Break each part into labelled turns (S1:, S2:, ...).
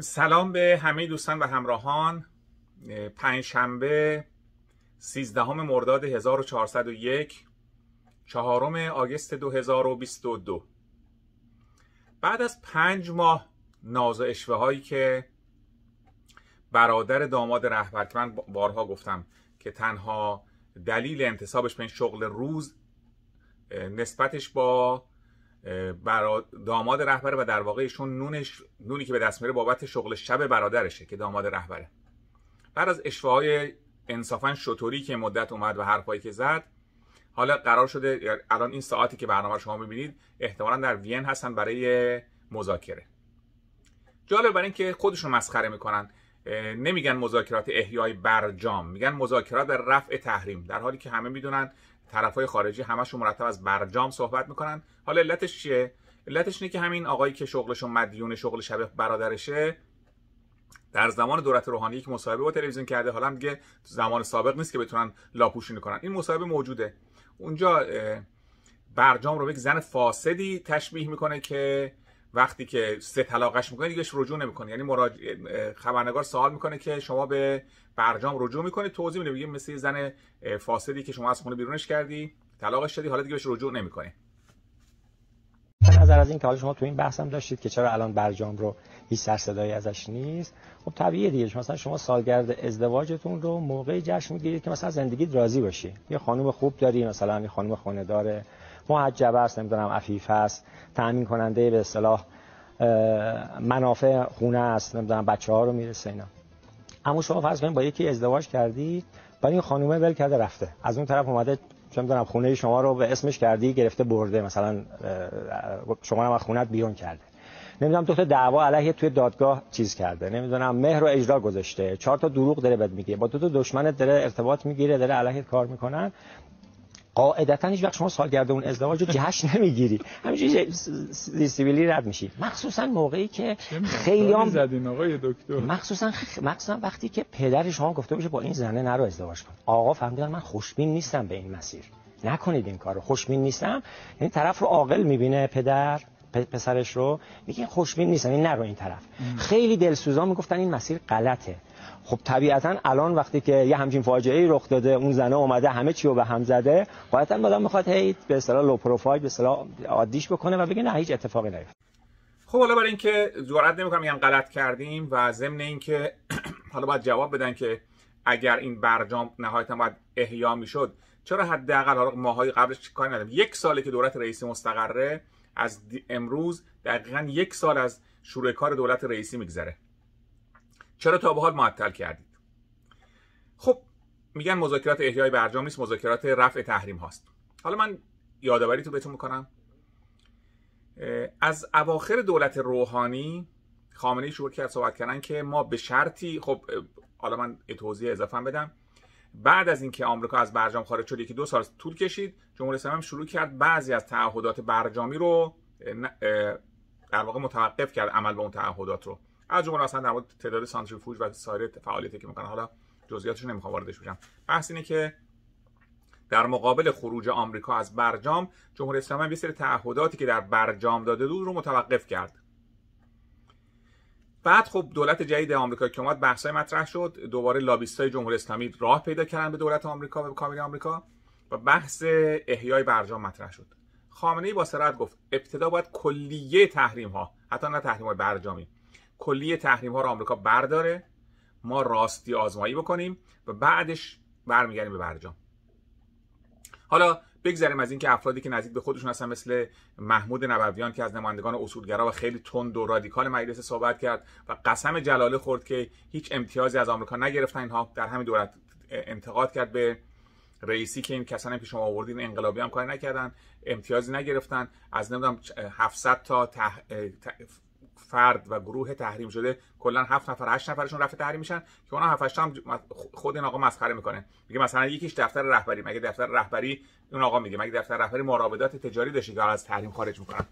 S1: سلام به همه دوستان و همراهان پنجشنبه 13 مرداد 1401 چهارم آگست 2022 بعد از پنج ماه ناز و اشوه هایی که برادر داماد رهبر که من بارها گفتم که تنها دلیل انتصابش به این شغل روز نسبتش با برا داماد رهبره و در واقعشون نونش نونی که به دست میره بابت شغل شب برادرشه که داماد رهبره بعد از اشواهای انصافا شطوری که مدت اومد و حرفایی که زد حالا قرار شده الان این ساعتی که برنامه شما میبینید احتمالا در وین هستن برای مذاکره جالب برای که خودشون مسخره میکنن نمیگن مذاکرات احیای برجام میگن مذاکرات رفع تحریم در حالی که همه میدونن های خارجی همشون مرتب از برجام صحبت میکنن حالا علتش چیه علتش اینه که همین آقایی که شغلشون مدیون شغل شب برادرشه در زمان دولت روحانی یک مصاحبه با تلویزیون کرده حالا هم دیگه زمان سابق نیست که بتونن لاپوشونی کنن این مصاحبه موجوده اونجا برجام رو به یک زن فاسدی تشبیه میکنه که وقتی که سه طلاقش میکنه دیگه رجوع نمیکنه یعنی مراج... خبرنگار سوال میکنه که شما به برجام رجوع میکنید توضیح میده میگه مثل زن فاسدی که شما از خونه بیرونش کردی طلاقش شدی حالا دیگه بهش رجوع نمیکنه
S2: نظر از این که حالا شما تو این بحثم داشتید که چرا الان برجام رو هیچ سر صدایی ازش نیست خب طبیعیه دیگه شما مثلا شما سالگرد ازدواجتون رو موقع جشن میگیرید که مثلا زندگی راضی باشی یه خانم خوب داری مثلا یه خانم خانه‌دار محجب است نمیدونم عفیف است تامین کننده به اصطلاح منافع خونه است نمیدونم بچه ها رو میرسه اینا اما شما فرض کنید با یکی ازدواج کردی ولی این خانومه ول کرده رفته از اون طرف اومده چون دارم خونه شما رو به اسمش کردی گرفته برده مثلا شما رو از خونت بیرون کرده نمیدونم دکتر دعوا علیه توی دادگاه چیز کرده نمیدونم مهر رو اجرا گذاشته چهار تا دروغ داره بد میگه با دو تا دشمنت داره ارتباط میگیره داره علیه کار میکنن قاعدتا هیچ وقت شما سالگرد اون ازدواج رو جشن نمیگیری همینجوری سیویلی رد میشی مخصوصا موقعی که خیلی هم زدین آقای دکتر مخصوصا مخصوصا وقتی که پدر شما گفته باشه با این زنه نرو ازدواج کن آقا فهمیدن من خوشبین نیستم به این مسیر نکنید این کارو خوشبین نیستم یعنی طرف رو عاقل میبینه پدر پسرش رو میگه خوشبین نیستم این نرو این طرف خیلی دلسوزا میگفتن این مسیر غلطه خب طبیعتا الان وقتی که یه همچین فاجعه ای رخ داده اون زنه اومده همه چی رو به هم زده غالبا مدام میخواد هی به اصطلاح لو پروفایل به اصطلاح عادیش بکنه و بگه نه هیچ اتفاقی نیفتاد
S1: خب حالا برای اینکه جرئت نمیکنم میگم غلط کردیم و ضمن اینکه حالا باید جواب بدن که اگر این برجام نهایتا باید احیا میشد چرا حداقل حالا ماهای قبلش کار یک سالی که دولت رئیسی مستقره از امروز دقیقا یک سال از شروع کار دولت رئیسی میگذره چرا تا به حال معطل کردید خب میگن مذاکرات احیای برجام نیست مذاکرات رفع تحریم هاست حالا من یادآوری تو بهتون میکنم از اواخر دولت روحانی خامنه شروع کرد صحبت کردن که ما به شرطی خب حالا من توضیح اضافه بدم بعد از اینکه آمریکا از برجام خارج شد یکی دو سال طول کشید جمهوری اسلامی شروع کرد بعضی از تعهدات برجامی رو در واقع متوقف کرد عمل به اون تعهدات رو از جمله اصلا در مورد تعداد سانتریفوج و سایر فعالیتی که میکنن حالا جزئیاتش نمیخوام واردش بشم بحث اینه که در مقابل خروج آمریکا از برجام جمهوری اسلامی یه سری تعهداتی که در برجام داده بود رو متوقف کرد بعد خب دولت جدید آمریکا که اومد بحثای مطرح شد دوباره لابیستای جمهوری اسلامی راه پیدا کردن به دولت آمریکا و به کابینه آمریکا و بحث احیای برجام مطرح شد خامنه ای با سرعت گفت ابتدا باید کلیه تحریم ها حتی نه تحریم های برجامی کلی تحریم ها رو آمریکا برداره ما راستی آزمایی بکنیم و بعدش برمیگردیم به برجام حالا بگذریم از اینکه افرادی که نزدیک به خودشون هستن مثل محمود نبویان که از نمایندگان اصولگرا و خیلی تند و رادیکال مجلس صحبت کرد و قسم جلاله خورد که هیچ امتیازی از آمریکا نگرفتن اینها در همین دولت انتقاد کرد به رئیسی که این کسانی که شما آوردین انقلابی هم کاری نکردن امتیازی نگرفتن از نمیدونم 700 تا فرد و گروه تحریم شده کلا 7 نفر 8 نفرشون رفع تحریم میشن که اونها 7 8 هم خود این آقا مسخره میکنه میگه مثلا یکیش دفتر رهبری مگه دفتر رهبری اون آقا میگه مگه دفتر رهبری مراودات تجاری داشته که از تحریم خارج میکنن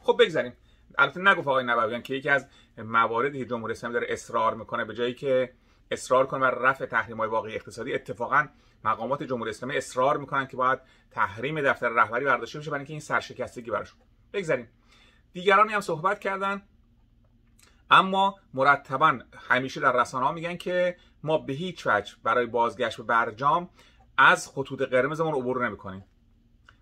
S1: خب بگذاریم البته نگفت آقای نبویان که یکی از مواردی که جمهوری اسلامی داره اصرار میکنه به جایی که اصرار کنه بر رفع تحریم های واقعی اقتصادی اتفاقا مقامات جمهوری اسلامی اصرار میکنن که باید تحریم دفتر رهبری برداشته بشه برای اینکه این سرشکستگی براشون بگذاریم دیگرانی هم صحبت کردن اما مرتبا همیشه در رسانه ها میگن که ما به هیچ وجه برای بازگشت به برجام از خطوط قرمزمون عبور نمیکنیم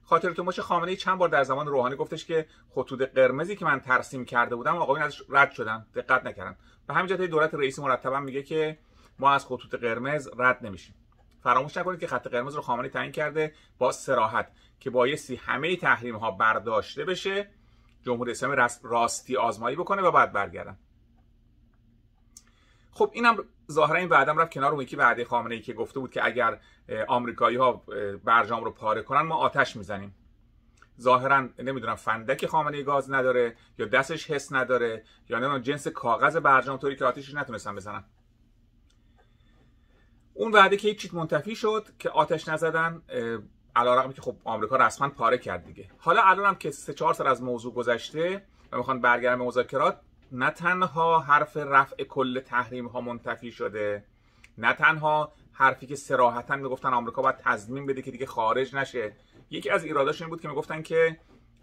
S1: خاطرتون باشه خامنه ای چند بار در زمان روحانی گفتش که خطوط قرمزی که من ترسیم کرده بودم آقایون ازش رد شدن دقت نکردن به همین جهت دولت رئیسی مرتبا میگه که ما از خطوط قرمز رد نمیشیم فراموش نکنید که خط قرمز رو خامنه تعیین کرده با سراحت که بایستی همه تحریم ها برداشته بشه جمهوری اسلامی راستی آزمایی بکنه و بعد برگردن خب اینم ظاهرا این بعدم رفت کنار اون یکی وعده خامنه ای که گفته بود که اگر آمریکایی ها برجام رو پاره کنن ما آتش میزنیم ظاهرا نمیدونم فندک خامنه گاز نداره یا دستش حس نداره یا نه جنس کاغذ برجام طوری که آتشش نتونستن بزنن اون وعده که یک چیت منتفی شد که آتش نزدن علارغم که خب آمریکا رسما پاره کرد دیگه حالا الانم که سه چهار سال از موضوع گذشته و میخوان برگرم مذاکرات نه تنها حرف رفع کل تحریم ها منتفی شده نه تنها حرفی که سراحتا میگفتن آمریکا باید تضمین بده که دیگه خارج نشه یکی از ایراداش این بود که میگفتن که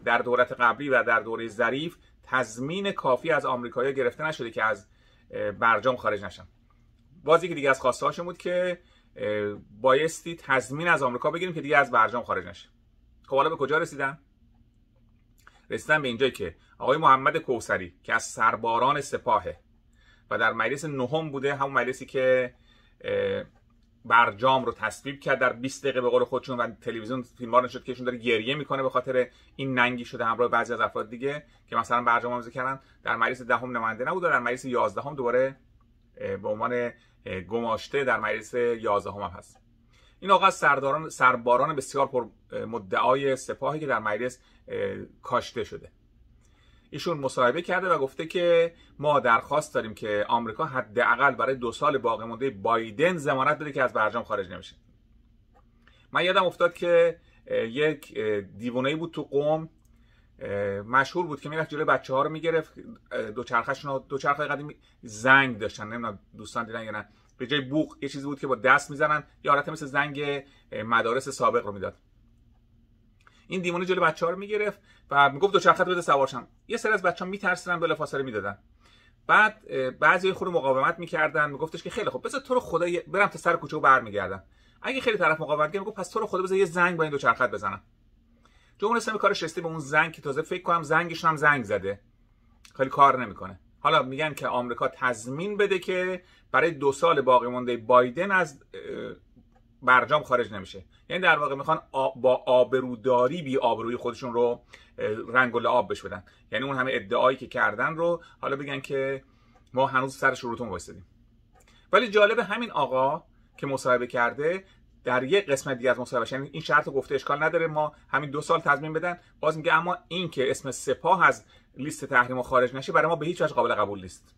S1: در دولت قبلی و در دوره ظریف تضمین کافی از آمریکایی گرفته نشده که از برجام خارج نشن بازی که دیگه از خواسته بود که بایستی تضمین از آمریکا بگیریم که دیگه از برجام خارج نشه خب به کجا رسیدن رسیدن به اینجا که آقای محمد کوسری که از سرباران سپاهه و در مجلس نهم بوده همون مجلسی که برجام رو تصویب کرد در 20 دقیقه به قول خودشون و تلویزیون فیلمار نشد که داره گریه میکنه به خاطر این ننگی شده همراه بعضی از افراد دیگه که مثلا برجام امضا کردن در مجلس دهم ده نماینده نبود در مجلس 11 هم دوباره به عنوان گماشته در مجلس 11 هم, هم هست این آقا سرداران سرباران بسیار پر مدعای سپاهی که در مجلس کاشته شده ایشون مصاحبه کرده و گفته که ما درخواست داریم که آمریکا حداقل برای دو سال باقی مونده بایدن ضمانت بده که از برجام خارج نمیشه من یادم افتاد که یک دیوانه بود تو قوم مشهور بود که میرفت جلوی بچه ها رو میگرفت دو دوچرخه قدیم زنگ داشتن نمیدونم دوستان دیدن یا نه به جای بوق یه چیزی بود که با دست میزنن یه حالت مثل زنگ مدارس سابق رو میداد این دیمونه جلو بچه ها رو میگرفت و میگفت چرخه بده سوارشم یه سر از بچه ها میترسیدن می میدادن بعد بعضی خود مقاومت میکردن میگفتش که خیلی خوب بذار تو رو خدا برم تا سر کوچه و برمیگردم اگه خیلی طرف مقاومت کرد میگفت پس تو رو خدا بذار یه زنگ با این دو چرخه بزنم جمهوری اسلامی کارش رسید به اون زنگ که تازه فکر کنم زنگش هم زنگ زده خیلی کار نمیکنه حالا میگن که آمریکا تضمین بده که برای دو سال باقی مونده بایدن از برجام خارج نمیشه یعنی در واقع میخوان با آبروداری بی آبروی خودشون رو رنگ و لعاب بش بدن یعنی اون همه ادعایی که کردن رو حالا بگن که ما هنوز سر شروطون وایسادیم ولی جالب همین آقا که مصاحبه کرده در یک قسمت دیگه از مصاحبهش یعنی این شرط گفته اشکال نداره ما همین دو سال تضمین بدن باز میگه اما این که اسم سپاه از لیست تحریم خارج نشه برای ما به هیچ وجه قابل قبول نیست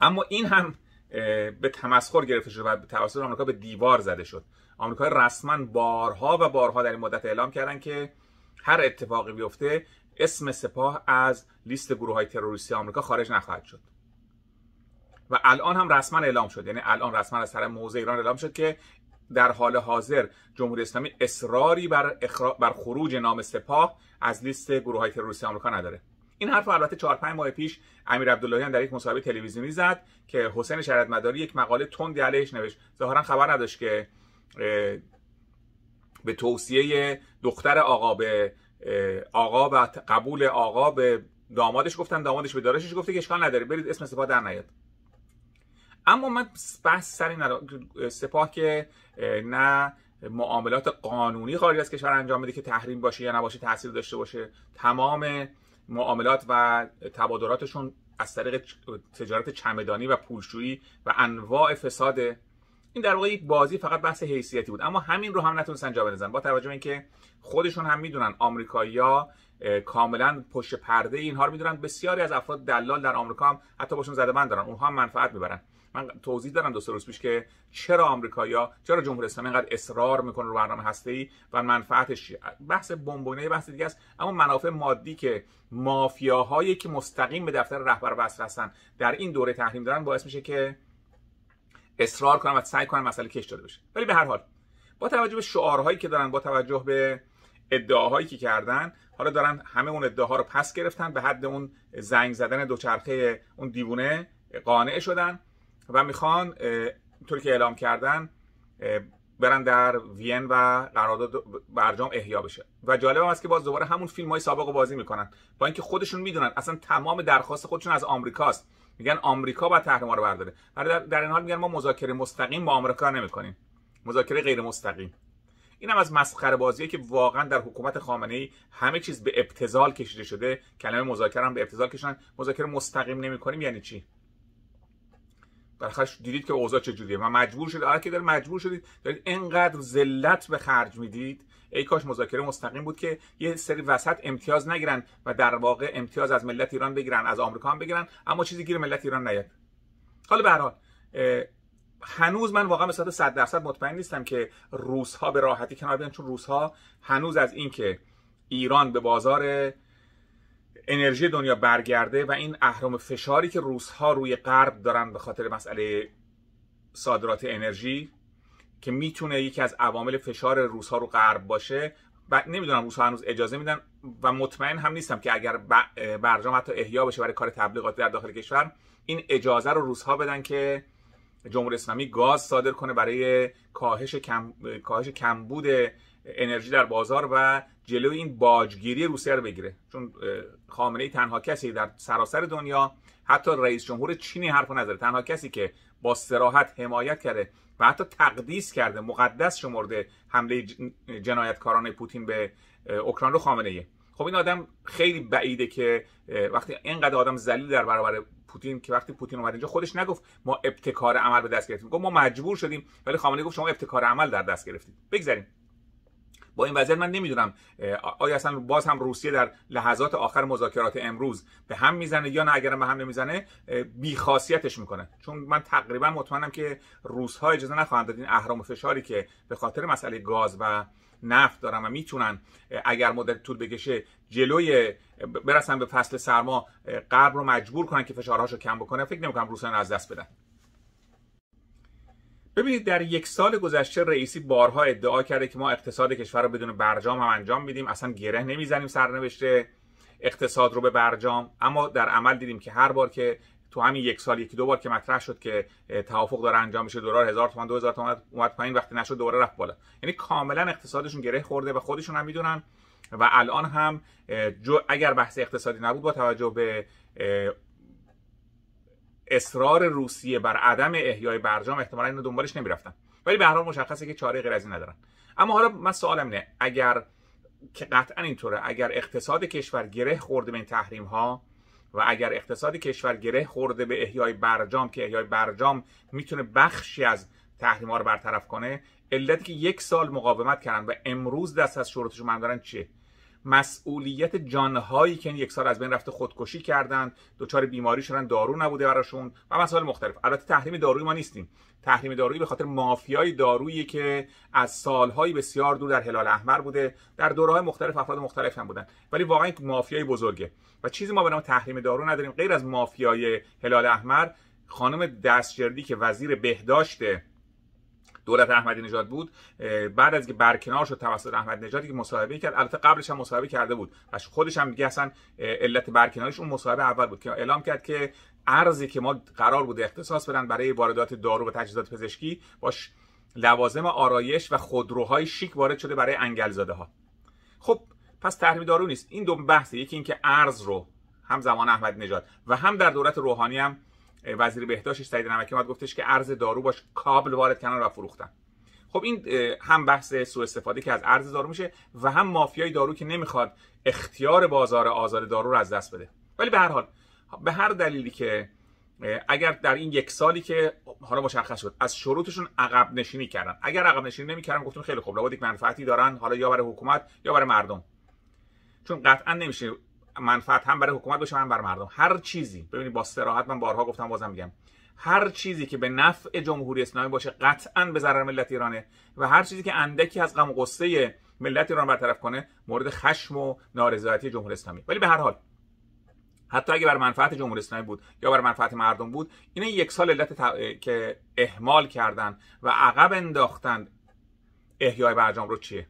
S1: اما این هم به تمسخر گرفته شد و توسط آمریکا به دیوار زده شد آمریکا رسما بارها و بارها در این مدت اعلام کردن که هر اتفاقی بیفته اسم سپاه از لیست گروه های تروریستی آمریکا خارج نخواهد شد و الان هم رسما اعلام شد یعنی الان رسما از سر موضع ایران اعلام شد که در حال حاضر جمهوری اسلامی اصراری بر, بر خروج نام سپاه از لیست گروه های تروریستی آمریکا نداره این حرف البته 4 5 ماه پیش امیر هم در یک مصاحبه تلویزیونی زد که حسین مداری یک مقاله تندی علیهش نوشت ظاهرا خبر نداشت که به توصیه دختر آقا به آقا و قبول آقا به دامادش گفتن دامادش به دارشش گفته که اشکال نداره برید اسم سپاه در نیاد اما من بحث سر سپاه که نه معاملات قانونی خارج از کشور انجام بده که تحریم باشه یا نباشه تاثیر داشته باشه تمام معاملات و تبادلاتشون از طریق تجارت چمدانی و پولشویی و انواع فساد این در واقع یک بازی فقط بحث حیثیتی بود اما همین رو هم نتونستن جا بندازن با توجه به اینکه خودشون هم میدونن آمریکایی‌ها کاملا پشت پرده اینها رو میدونن بسیاری از افراد دلال در آمریکا هم حتی باشون زده بند دارن اونها هم منفعت میبرن من توضیح دارم دو روز پیش که چرا یا چرا جمهور اسلامی اینقدر اصرار میکنه رو برنامه ای و منفعتش چیه بحث بمبونه بحث دیگه است اما منافع مادی که مافیاهایی که مستقیم به دفتر رهبر وصل هستن در این دوره تحریم دارن باعث میشه که اصرار کنن و سعی کنن مسئله کش داده بشه ولی به هر حال با توجه به شعارهایی که دارن با توجه به ادعاهایی که کردن حالا دارن همه اون ادعاها رو پس گرفتن به حد اون زنگ زدن دوچرخه اون دیوونه قانع شدن و میخوان طوری که اعلام کردن برن در وین و قرارداد برجام احیا بشه و جالب هم است که باز دوباره همون فیلم های سابق رو بازی میکنن با اینکه خودشون میدونن اصلا تمام درخواست خودشون از آمریکاست میگن آمریکا باید تحریم رو برداره ولی در, این حال میگن ما مذاکره مستقیم با آمریکا نمیکنیم مذاکره غیر مستقیم این هم از مسخره بازیه که واقعا در حکومت خامنه ای همه چیز به ابتزال کشیده شده کلمه مذاکره هم به ابتزال کشن مذاکره مستقیم نمیکنیم یعنی چی بالاخره دیدید که اوضاع چجوریه و مجبور شدید آره که دل مجبور شدید دارید انقدر ذلت به خرج میدید ای کاش مذاکره مستقیم بود که یه سری وسط امتیاز نگیرن و در واقع امتیاز از ملت ایران بگیرن از آمریکا هم بگیرن اما چیزی گیر ملت ایران نیاد حالا به هنوز من واقعا به صد 100 درصد مطمئن نیستم که روس ها به راحتی کنار بیان چون روس ها هنوز از اینکه ایران به بازار انرژی دنیا برگرده و این اهرام فشاری که روزها روی غرب دارن به خاطر مسئله صادرات انرژی که میتونه یکی از عوامل فشار روزها رو غرب باشه و نمیدونم روزها هنوز اجازه میدن و مطمئن هم نیستم که اگر برجام حتی احیا بشه برای کار تبلیغات در داخل کشور این اجازه رو روزها بدن که جمهوری اسلامی گاز صادر کنه برای کاهش, کم... کاهش کمبود انرژی در بازار و جلوی این باجگیری روسیه رو بگیره چون خامنه ای تنها کسی در سراسر دنیا حتی رئیس جمهور چینی حرفو نزده تنها کسی که با سراحت حمایت کرده و حتی تقدیس کرده مقدس شمرده حمله جنایتکاران پوتین به اوکراین رو خامنه ایه خب این آدم خیلی بعیده که وقتی اینقدر آدم ذلیل در برابر پوتین که وقتی پوتین اومد اینجا خودش نگفت ما ابتکار عمل به دست گرفتیم گفت ما مجبور شدیم ولی خامنه گفت شما ابتکار عمل در دست گرفتید بگذاریم با این وضعیت من نمیدونم آیا اصلا باز هم روسیه در لحظات آخر مذاکرات امروز به هم میزنه یا نه اگر به هم نمیزنه بیخاصیتش میکنه چون من تقریبا مطمئنم که روسها اجازه نخواهند داد این اهرام فشاری که به خاطر مسئله گاز و نفت دارن و میتونن اگر مدت طول بکشه جلوی برسن به فصل سرما غرب رو مجبور کنن که فشارهاشو کم بکنه فکر نمیکنم رو از دست بدن ببینید در یک سال گذشته رئیسی بارها ادعا کرده که ما اقتصاد کشور رو بدون برجام هم انجام میدیم اصلا گره نمیزنیم سرنوشت اقتصاد رو به برجام اما در عمل دیدیم که هر بار که تو همین یک سال یکی دو بار که مطرح شد که توافق داره انجام میشه دلار 1000 تومان 2000 تومان اومد پایین وقتی نشد دوباره رفت بالا یعنی کاملا اقتصادشون گره خورده و خودشون هم میدونن و الان هم اگر بحث اقتصادی نبود با توجه به اصرار روسیه بر عدم احیای برجام احتمالا اینو دنبالش نمیرفتن ولی به هر حال مشخصه که چاره غیر از این ندارن اما حالا من سوالم اینه اگر که قطعا اینطوره اگر اقتصاد کشور گره خورده به این تحریم ها و اگر اقتصاد کشور گره خورده به احیای برجام که احیای برجام میتونه بخشی از تحریم ها رو برطرف کنه علتی که یک سال مقاومت کردن و امروز دست از شروطشون من دارن چیه مسئولیت جانهایی که این یک سال از بین رفته خودکشی کردند، دچار بیماری شدن دارو نبوده براشون و مسائل مختلف البته تحریم دارویی ما نیستیم تحریم دارویی به خاطر مافیای دارویی که از سالهای بسیار دور در هلال احمر بوده در دورهای مختلف افراد مختلف هم بودن ولی واقعا یک مافیای بزرگه و چیزی ما به نام تحریم دارو نداریم غیر از مافیای هلال احمر خانم دستجردی که وزیر بهداشت دولت احمدی نژاد بود بعد از که برکنار شد توسط احمد نژاد که مصاحبه کرد البته قبلش هم مصاحبه کرده بود و خودش هم میگه اصلا علت برکناریش اون مصاحبه اول بود که اعلام کرد که ارزی که ما قرار بود اختصاص بدن برای واردات دارو و تجهیزات پزشکی باش لوازم آرایش و خودروهای شیک وارد شده برای انگلزاده ها خب پس تحریم دارو نیست این دو بحثه یکی اینکه ارز رو هم زمان احمد نژاد و هم در دولت روحانی هم وزیر بهداشت سعید نمکی اومد گفتش که ارز دارو باش کابل وارد کردن و فروختن خب این هم بحث سوء استفاده که از ارز دارو میشه و هم مافیای دارو که نمیخواد اختیار بازار آزار دارو رو از دست بده ولی به هر حال به هر دلیلی که اگر در این یک سالی که حالا مشخص شد از شروطشون عقب نشینی کردن اگر عقب نشینی نمیکردن گفتون خیلی خوب لابد یک منفعتی دارن حالا یا برای حکومت یا برای مردم چون قطعا نمیشه منفعت هم برای حکومت باشه هم برای مردم هر چیزی ببینید با صراحت من بارها گفتم بازم میگم هر چیزی که به نفع جمهوری اسلامی باشه قطعا به ضرر ملت ایرانه و هر چیزی که اندکی از غم و ملت ایران برطرف کنه مورد خشم و نارضایتی جمهوری اسلامی ولی به هر حال حتی اگه بر منفعت جمهوری اسلامی بود یا بر منفعت مردم بود این یک سال علت که اهمال کردن و عقب انداختن احیای برجام رو چیه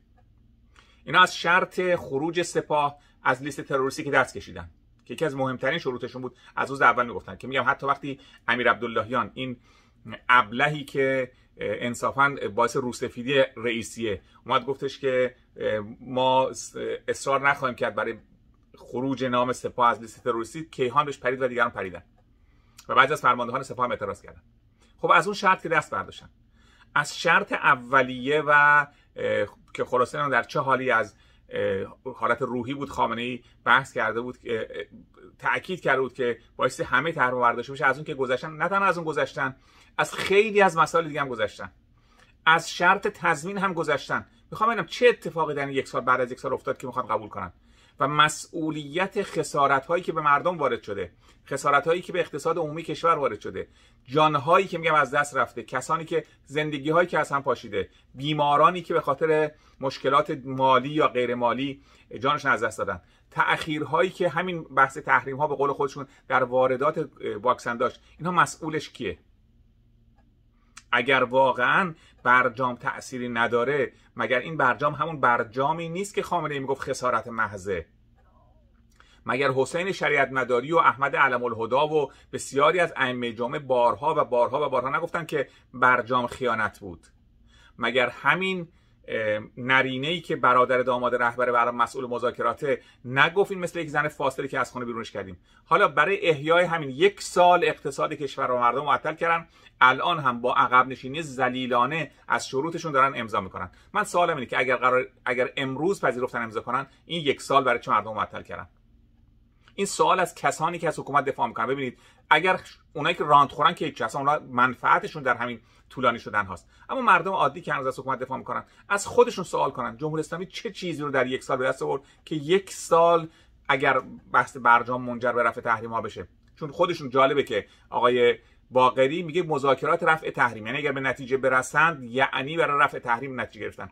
S1: اینا از شرط خروج سپاه از لیست تروریستی که دست کشیدن که یکی از مهمترین شروطشون بود از روز اول میگفتن که میگم حتی وقتی امیر عبداللهیان این ابلهی که انصافا باعث روسفیدی رئیسیه اومد گفتش که ما اصرار نخواهیم کرد برای خروج نام سپاه از لیست تروریستی کیهان بهش پرید و دیگران پریدن و بعضی از فرماندهان سپاه هم اعتراض کردن خب از اون شرط که دست برداشتن از شرط اولیه و که خلاصه در چه حالی از حالت روحی بود خامنه ای بحث کرده بود که تاکید کرده بود که باعث همه تحریم برداشته بشه از اون که گذشتن نه تنها از اون گذشتن از خیلی از مسائل دیگه هم گذشتن از شرط تضمین هم گذشتن میخوام ببینم چه اتفاقی در یک سال بعد از یک سال افتاد که میخوان قبول کنن و مسئولیت خسارت هایی که به مردم وارد شده خسارت هایی که به اقتصاد عمومی کشور وارد شده جان هایی که میگم از دست رفته کسانی که زندگی هایی که از هم پاشیده بیمارانی که به خاطر مشکلات مالی یا غیر مالی جانشون از دست دادن تأخیرهایی که همین بحث تحریم ها به قول خودشون در واردات واکسن داشت اینها مسئولش کیه اگر واقعا برجام تأثیری نداره مگر این برجام همون برجامی نیست که خامنه میگفت خسارت محضه مگر حسین شریعت مداری و احمد علم الهدا و بسیاری از ائمه جامعه بارها و بارها و بارها نگفتن که برجام خیانت بود مگر همین نرینه ای که برادر داماد رهبر برای مسئول مذاکرات نگفت این مثل یک زن فاصله که از خونه بیرونش کردیم حالا برای احیای همین یک سال اقتصاد کشور و مردم معطل کردن الان هم با عقب نشینی زلیلانه از شروطشون دارن امضا میکنن من سوالم اینه که اگر قرار اگر امروز پذیرفتن امضا کنن این یک سال برای چه مردم معطل کردن این سوال از کسانی که از حکومت دفاع میکنن ببینید اگر اونایی که راند خورن که اصلا منفعتشون در همین طولانی شدن هاست اما مردم عادی که هنوز از حکومت دفاع میکنن از خودشون سوال کنن جمهوری اسلامی چه چیزی رو در یک سال به دست آورد که یک سال اگر بحث برجام منجر به رفع تحریم ها بشه چون خودشون جالبه که آقای باقری میگه مذاکرات رفع تحریم یعنی اگر به نتیجه برسند یعنی برای رفع تحریم نتیجه گرفتن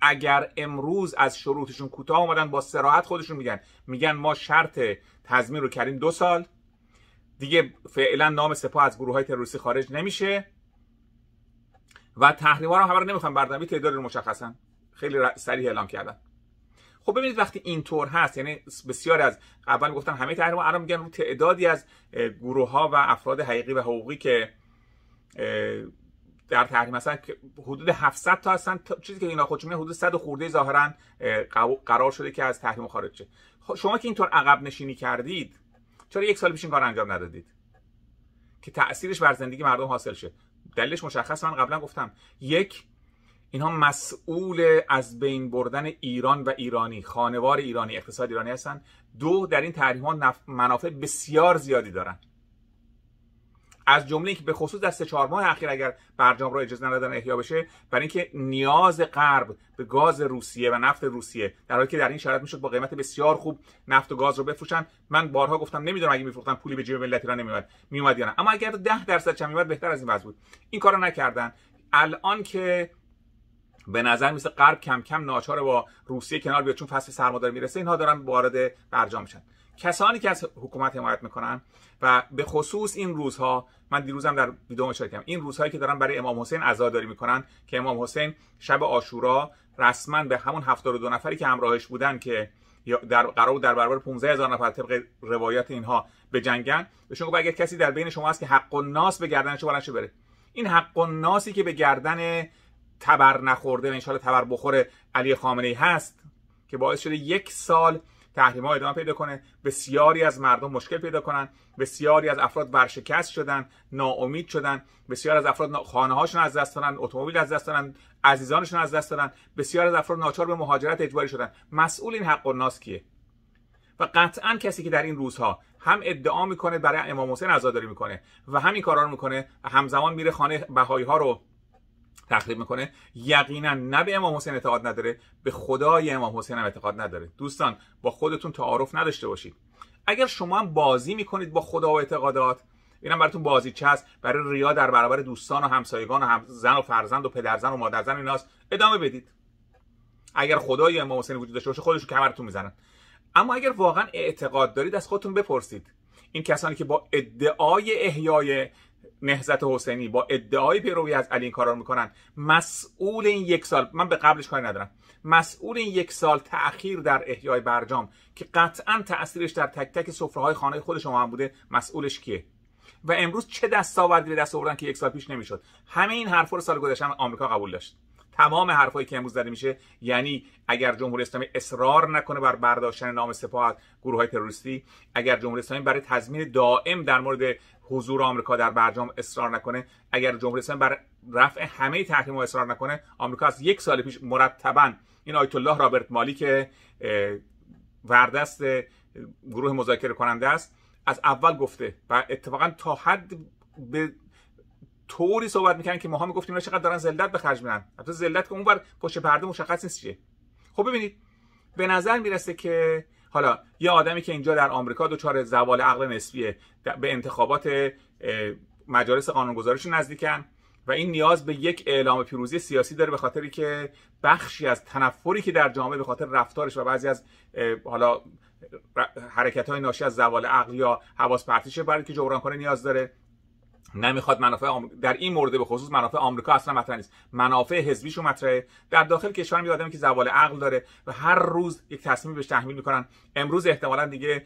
S1: اگر امروز از شروطشون کوتاه اومدن با سراحت خودشون میگن میگن ما شرط تضمین رو کردیم دو سال دیگه فعلا نام سپاه از گروه های تروریستی خارج نمیشه و تحریما هم همه رو نمیخوام بردمی یه تعداد رو مشخصا خیلی سریع اعلام کردن خب ببینید وقتی اینطور هست یعنی بسیار از اول گفتم همه تحریما الان میگن رو تعدادی از گروه ها و افراد حقیقی و حقوقی که در تحریم مثلا حدود 700 تا هستن چیزی که اینا خودشون حدود 100 خورده ظاهرا قرار شده که از تحریم خارج شه خب شما که اینطور عقب نشینی کردید چرا یک سال پیش این کار انجام ندادید که تاثیرش بر زندگی مردم حاصل شه دلیلش مشخص من قبلا گفتم یک اینها مسئول از بین بردن ایران و ایرانی خانوار ایرانی اقتصاد ایرانی هستن دو در این ها منافع بسیار زیادی دارن از جمله اینکه به خصوص در سه چهار ماه اخیر اگر برجام رو اجازه ندادن احیا بشه برای اینکه نیاز غرب به گاز روسیه و نفت روسیه در حالی که در این شرایط میشد با قیمت بسیار خوب نفت و گاز رو بفروشن من بارها گفتم نمیدونم اگه میفروختن پولی به جیب ملت ایران نمیومد میومد یا نه اما اگر ده درصد چم بهتر از این وضع بود این کارو نکردن الان که به نظر میسه غرب کم کم ناچار با روسیه کنار بیاد چون فصل سرما داره میرسه اینها دارن وارد برجام میشن کسانی که از حکومت حمایت میکنن و به خصوص این روزها من دیروزم در ویدیو اشاره کردم این روزهایی که دارن برای امام حسین عزاداری میکنن که امام حسین شب آشورا رسما به همون 72 نفری که همراهش بودن که در قرار در برابر 15 هزار نفر طبق روایت اینها به جنگن به شما اگر کسی در بین شما هست که حق و ناس به گردنش بلند بره این حق و ناسی که به گردن تبر نخورده و انشالله تبر بخور علی خامنه ای هست که باعث شده یک سال تحریم ها ادامه پیدا کنه بسیاری از مردم مشکل پیدا کنن بسیاری از افراد ورشکست شدن ناامید شدن بسیاری از افراد خانه هاشون از دست دادن اتومبیل از دست دادن عزیزانشون از دست دادن بسیاری از افراد ناچار به مهاجرت اجباری شدن مسئول این حق الناس کیه و قطعا کسی که در این روزها هم ادعا میکنه برای امام حسین عزاداری میکنه و همین کارا رو میکنه و همزمان میره خانه بهایی ها رو تخریب میکنه یقینا نه به امام حسین اعتقاد نداره به خدای امام حسین هم اعتقاد نداره دوستان با خودتون تعارف نداشته باشید اگر شما هم بازی میکنید با خدا و اعتقادات اینم براتون بازی چسب برای ریا در برابر دوستان و همسایگان و هم زن و فرزند و پدرزن و مادرزن ایناست ادامه بدید اگر خدای امام حسین وجود داشته باشه خودشون کمرتون میزنن اما اگر واقعا اعتقاد دارید از خودتون بپرسید این کسانی که با ادعای احیای نهزت حسینی با ادعای پیروی از علی این کارا رو میکنن مسئول این یک سال من به قبلش کاری ندارم مسئول این یک سال تاخیر در احیای برجام که قطعا تاثیرش در تک تک سفره‌های خانه خود شما هم بوده مسئولش کیه و امروز چه دستاوردی به دست آوردن که یک سال پیش نمیشد همه این حرفا رو سال گذشته آمریکا قبول داشت تمام حرفایی که امروز زده میشه یعنی اگر جمهوری اسلامی اصرار نکنه بر برداشتن نام سپاه از گروه های تروریستی اگر جمهوری اسلامی برای تضمین دائم در مورد حضور آمریکا در برجام اصرار نکنه اگر جمهوری اسلامی بر رفع همه تحریم اصرار نکنه آمریکا از یک سال پیش مرتبا این آیت الله رابرت مالی که وردست گروه مذاکره کننده است از اول گفته و اتفاقا تا حد به طوری صحبت میکنن که ماها میگفتیم اینا چقدر دارن ذلت به خرج میدن البته ذلت که اونور پشت پرده مشخص نیست چیه خب ببینید به نظر میرسه که حالا یه آدمی که اینجا در آمریکا دو چهار زوال عقل نسبیه به انتخابات مجالس قانونگذاریش نزدیکن و این نیاز به یک اعلام پیروزی سیاسی داره به خاطری که بخشی از تنفری که در جامعه به خاطر رفتارش و بعضی از حالا حرکت ناشی از زوال عقل یا حواس پرتیشه برای که جبران کنه نیاز داره نمیخواد منافع در این مورد به خصوص منافع آمریکا اصلا مطرح نیست منافع حزبیشو مطرحه در داخل کشور می آدمی که زوال عقل داره و هر روز یک تصمیم بهش تحمیل میکنن امروز احتمالا دیگه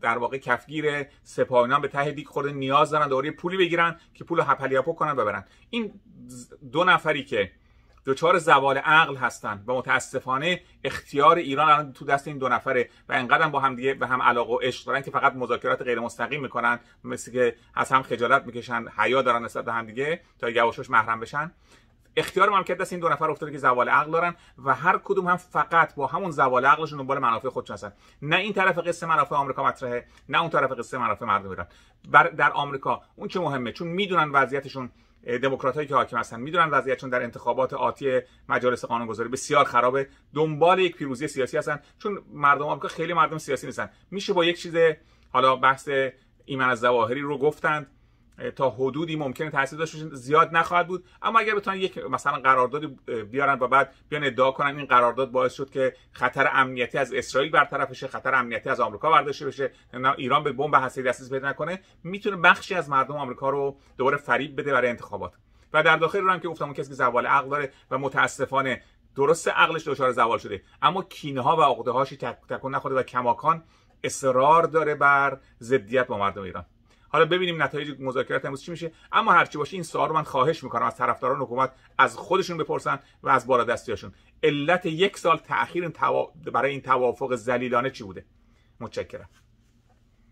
S1: در واقع کفگیر سپاهیان به ته دیگ خورده نیاز دارن دوباره پولی بگیرن که پول هپلیاپو کنن ببرن این دو نفری که دچار زوال عقل هستن و متاسفانه اختیار ایران الان تو دست این دو نفره و انقدر با هم دیگه به هم علاقه و عشق دارن که فقط مذاکرات غیر مستقیم میکنن مثل که از هم خجالت میکشن حیا دارن نسبت به هم دیگه تا یواشوش محرم بشن اختیار مملکت دست این دو نفر افتاده که زوال عقل دارن و هر کدوم هم فقط با همون زوال عقلشون دنبال منافع خودشون هستن نه این طرف قصه منافع آمریکا مطرحه نه اون طرف قصه منافع مردم ایران در آمریکا اون چه مهمه چون میدونن وضعیتشون دموکرات هایی که حاکم هستن میدونن وضعیتشون در انتخابات آتی مجالس قانونگذاری بسیار خرابه دنبال یک پیروزی سیاسی هستن چون مردم آمریکا خیلی مردم سیاسی نیستن میشه با یک چیز حالا بحث ایمن از رو گفتند تا حدودی ممکنه تاثیر داشته زیاد نخواهد بود اما اگر بتونن یک مثلا قراردادی بیارن و بعد بیان ادعا کنن این قرارداد باعث شد که خطر امنیتی از اسرائیل برطرف بشه خطر امنیتی از آمریکا برداشته بشه ایران به بمب هسته‌ای دسترسی پیدا نکنه میتونه بخشی از مردم آمریکا رو دوباره فریب بده برای انتخابات و در داخل رو هم که گفتم کسی که زوال عقل داره و متاسفانه درست عقلش دچار زوال شده اما کینه ها و عقده هاشی تکون نخورده و کماکان اصرار داره بر ضدیت با مردم ایران حالا ببینیم نتایج مذاکرات امروز چی میشه اما هرچی باشه این سوال رو من خواهش میکنم از طرفداران حکومت از خودشون بپرسن و از دستیاشون علت یک سال تاخیر برای این توافق زلیلانه چی بوده متشکرم